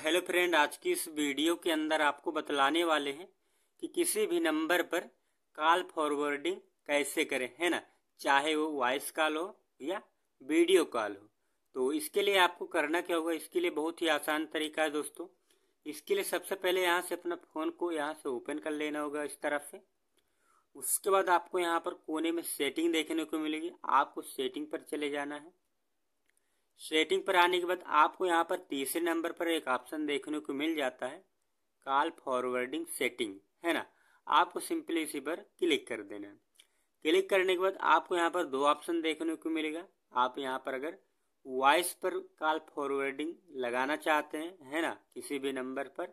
hello friend आज की इस वीडियो के अंदर आपको बतलाने वाले हैं कि किसी भी नंबर पर कॉल फॉरवर्डिंग कैसे करें है ना चाहे वो वॉइस कॉल हो या वीडियो कॉल हो तो इसके लिए आपको करना क्या होगा इसके लिए बहुत ही आसान तरीका है दोस्तों इसके लिए सबसे पहले यहाँ से अपना फ़ोन को यहाँ से ओपन कर लेना होगा इस तरफ से उसके बाद आपको यहाँ पर कोने में सेटिंग देखने को मिलेगी आपको सेटिंग पर चले जाना है सेटिंग पर आने के बाद आपको यहाँ पर तीसरे नंबर पर एक ऑप्शन देखने को मिल जाता है कॉल फॉरवर्डिंग सेटिंग है ना आपको सिंपली इसी पर क्लिक कर देना है क्लिक करने के बाद आपको यहाँ पर दो ऑप्शन देखने को मिलेगा आप यहाँ पर अगर वॉइस पर कॉल फॉरवर्डिंग लगाना चाहते हैं है ना किसी भी नंबर पर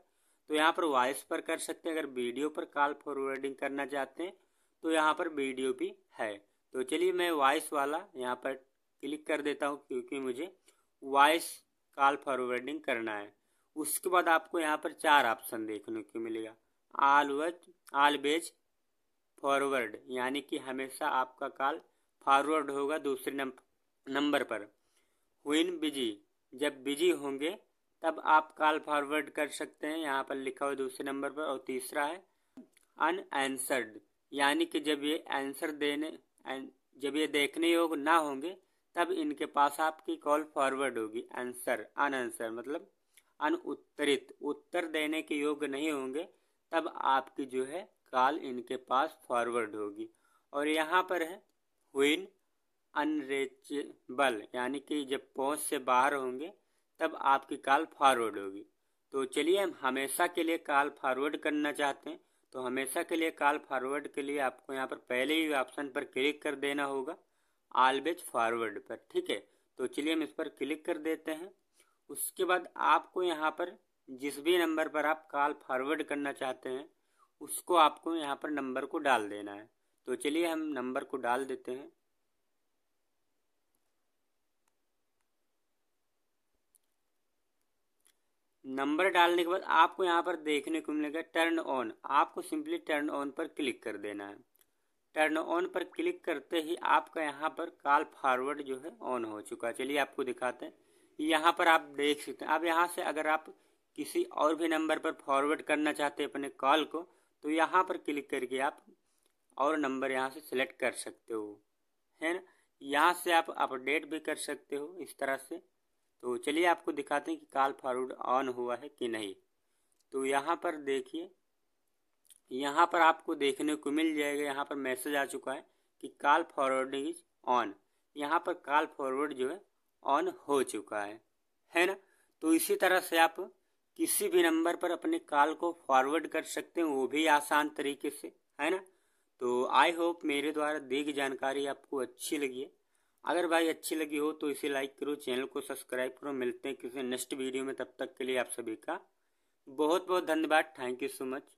तो यहाँ पर वॉइस पर कर सकते हैं अगर वीडियो पर कॉल फॉरवर्डिंग करना चाहते हैं तो यहाँ पर वीडियो भी है तो चलिए मैं वॉइस वाला यहाँ पर क्लिक कर देता हूँ क्योंकि मुझे वॉइस कॉल फॉरवर्डिंग करना है उसके बाद आपको यहाँ पर चार ऑप्शन देखने को मिलेगा आल बेज फॉरवर्ड यानी कि हमेशा आपका कॉल फॉरवर्ड होगा दूसरे नंबर पर हुन बिजी जब बिजी होंगे तब आप कॉल फॉरवर्ड कर सकते हैं यहाँ पर लिखा हुआ दूसरे नंबर पर और तीसरा है अनआंसर्ड यानी कि जब ये आंसर देने जब ये देखने योग ना होंगे तब इनके पास आपकी कॉल फॉरवर्ड होगी आंसर अन आंसर मतलब अन उत्तरित उत्तर देने के योग्य नहीं होंगे तब आपकी जो है कॉल इनके पास फॉरवर्ड होगी और यहाँ पर है हुइन अनरेचेबल यानी कि जब पहुँच से बाहर होंगे तब आपकी कॉल फॉरवर्ड होगी तो चलिए हम हमेशा के लिए कॉल फॉरवर्ड करना चाहते हैं तो हमेशा के लिए कॉल फॉरवर्ड के लिए आपको यहाँ पर पहले ही ऑप्शन पर क्लिक कर देना होगा ऑलवेज फॉरवर्ड पर ठीक है तो चलिए हम इस पर क्लिक कर देते हैं उसके बाद आपको यहाँ पर जिस भी नंबर पर आप कॉल फॉरवर्ड करना चाहते हैं उसको आपको यहाँ पर नंबर को डाल देना है तो चलिए हम नंबर को डाल देते हैं नंबर डालने के बाद आपको यहाँ पर देखने को मिलेगा टर्न ऑन आपको सिंपली टर्न ऑन पर क्लिक कर देना है टर्न ऑन पर क्लिक करते ही आपका यहाँ पर कॉल फॉरवर्ड जो है ऑन हो चुका है चलिए आपको दिखाते हैं यहाँ पर आप देख सकते हैं अब यहाँ से अगर आप किसी और भी नंबर पर फॉरवर्ड करना चाहते हैं अपने कॉल को तो यहाँ पर क्लिक करके आप और नंबर यहाँ से सिलेक्ट कर सकते हो है ना यहाँ से आप अपडेट भी कर सकते हो इस तरह से तो चलिए आपको दिखाते हैं कि कॉल फॉरवर्ड ऑन हुआ है कि नहीं तो यहाँ पर देखिए यहाँ पर आपको देखने को मिल जाएगा यहाँ पर मैसेज आ चुका है कि कॉल फॉरवर्ड इज ऑन यहाँ पर कॉल फॉरवर्ड जो है ऑन हो चुका है है ना तो इसी तरह से आप किसी भी नंबर पर अपने कॉल को फॉरवर्ड कर सकते हैं वो भी आसान तरीके से है ना तो आई होप मेरे द्वारा दी गई जानकारी आपको अच्छी लगी है अगर भाई अच्छी लगी हो तो इसे लाइक करो चैनल को सब्सक्राइब करो मिलते हैं किसी नेक्स्ट वीडियो में तब तक के लिए आप सभी का बहुत बहुत धन्यवाद थैंक यू सो मच